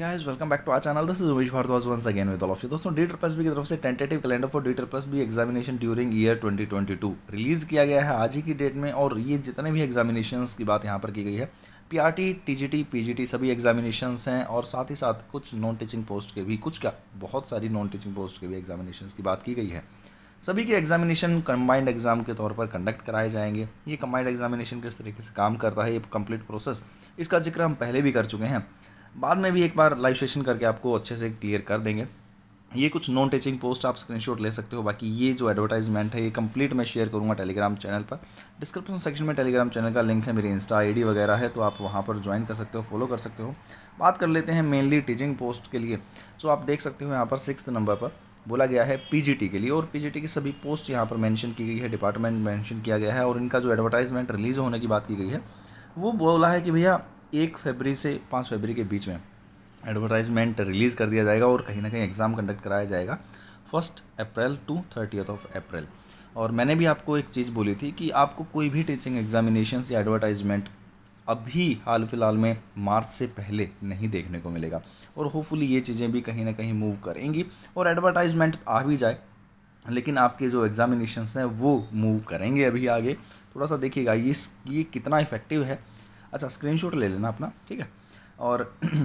guys welcome back to our channel this is is Vish Bhardwaj once again with all of दोस्तों D plus B की तरफ से tentative calendar for D plus B examination during year 2022 release किया गया है आज ही की date में और ये जितने भी एग्जामिनेशंस की बात यहाँ पर की गई है P TGT T T G T P G T सभी एग्जामिनेशन हैं और साथ ही साथ कुछ नॉन टीचिंग पोस्ट के भी कुछ क्या बहुत सारी नॉन टीचिंग पोस्ट के भी एग्जामिनेशन की बात की गई है सभी के एग्जामिनेशन कंबाइंड एग्जाम के तौर पर कंडक्ट कराए जाएंगे ये कंबाइंड एग्जामिनेशन किस तरीके से काम करता है ये कंप्लीट प्रोसेस इसका जिक्र हम पहले भी कर चुके हैं बाद में भी एक बार लाइव सेशन करके आपको अच्छे से क्लियर कर देंगे ये कुछ नॉन टचिंग पोस्ट आप स्क्रीनशॉट ले सकते हो बाकी ये जो एडवर्टाइजमेंट है ये कंप्लीट मैं शेयर करूँगा टेलीग्राम चैनल पर डिस्क्रिप्शन सेक्शन में टेलीग्राम चैनल का लिंक है मेरी इंस्टा आईडी वगैरह है तो आप वहाँ पर ज्वाइन कर सकते हो फॉलो कर सकते हो बात कर लेते हैं मेनली टीचिंग पोस्ट के लिए सो आप देख सकते हो यहाँ पर सिक्स नंबर पर बोला गया है पी के लिए और पी की सभी पोस्ट यहाँ पर मैंशन की गई है डिपार्टमेंट मैंशन किया गया है और इनका जो एडवर्टाइजमेंट रिलीज़ होने की बात की गई है वो बोला है कि भैया एक फरवरी से पाँच फरवरी के बीच में एडवर्टाइजमेंट रिलीज़ कर दिया जाएगा और कहीं ना कहीं एग्ज़ाम कंडक्ट कराया जाएगा first April to thirtieth of April और मैंने भी आपको एक चीज़ बोली थी कि आपको कोई भी टीचिंग एग्जामिनेशन या एडवर्टाइजमेंट अभी हाल फिलहाल में मार्च से पहले नहीं देखने को मिलेगा और होपफुली ये चीज़ें भी कहीं ना कहीं मूव करेंगी और एडवर्टाइजमेंट आ भी जाए लेकिन आपके जो एग्ज़ामिनेशंस हैं वो मूव करेंगे अभी आगे थोड़ा सा देखिएगा ये ये कितना इफेक्टिव है अच्छा स्क्रीनशॉट ले लेना अपना ठीक है और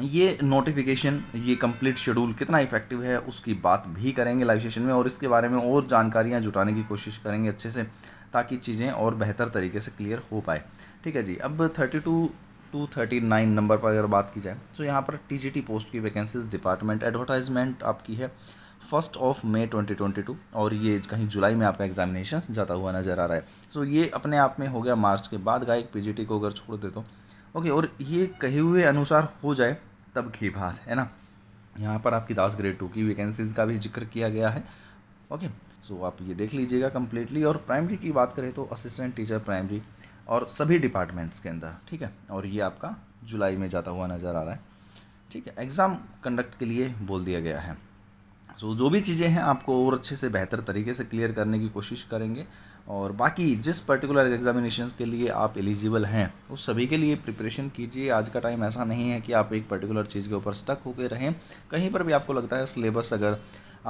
ये नोटिफिकेशन ये कंप्लीट शेड्यूल कितना इफेक्टिव है उसकी बात भी करेंगे लाइव सेशन में और इसके बारे में और जानकारियाँ जुटाने की कोशिश करेंगे अच्छे से ताकि चीज़ें और बेहतर तरीके से क्लियर हो पाए ठीक है जी अब thirty two to thirty nine number पर अगर बात की जाए तो यहाँ पर टी पोस्ट की वैकेंसीज डिपार्टमेंट एडवर्टाइजमेंट आपकी है फर्स्ट ऑफ मे 2022 और ये कहीं जुलाई में आपका एग्जामिनेशन जाता हुआ नज़र आ रहा है सो ये अपने आप में हो गया मार्च के बाद गायक पीजीटी को अगर छोड़ दे तो ओके और ये कहे हुए अनुसार हो जाए तब की बात है ना यहाँ पर आपकी दास ग्रेड टू की वैकेंसीज़ का भी जिक्र किया गया है ओके सो आप ये देख लीजिएगा कम्प्लीटली और प्राइमरी की बात करें तो असिस्टेंट टीचर प्राइमरी और सभी डिपार्टमेंट्स के अंदर ठीक है और ये आपका जुलाई में जाता हुआ नज़र आ रहा है ठीक है एग्ज़ाम कंडक्ट के लिए बोल दिया गया है सो so, जो भी चीज़ें हैं आपको और अच्छे से बेहतर तरीके से क्लियर करने की कोशिश करेंगे और बाकी जिस पर्टिकुलर एग्जामिनेशन के लिए आप एलिजिबल हैं उस सभी के लिए प्रिपरेशन कीजिए आज का टाइम ऐसा नहीं है कि आप एक पर्टिकुलर चीज़ के ऊपर स्टक होकर रहें कहीं पर भी आपको लगता है सिलेबस अगर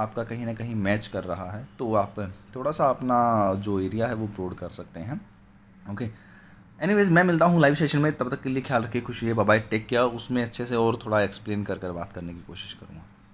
आपका कहीं ना कहीं मैच कर रहा है तो आप थोड़ा सा अपना जो एरिया है वो ब्रोड कर सकते हैं ओके एनीवेज मैं मिलता हूँ लाइव सेशन में तब तक के लिए ख्याल रखिए खुशी है बाय टेक केयर उसमें अच्छे से और थोड़ा एक्सप्लेन कर कर बात करने की कोशिश करूँगा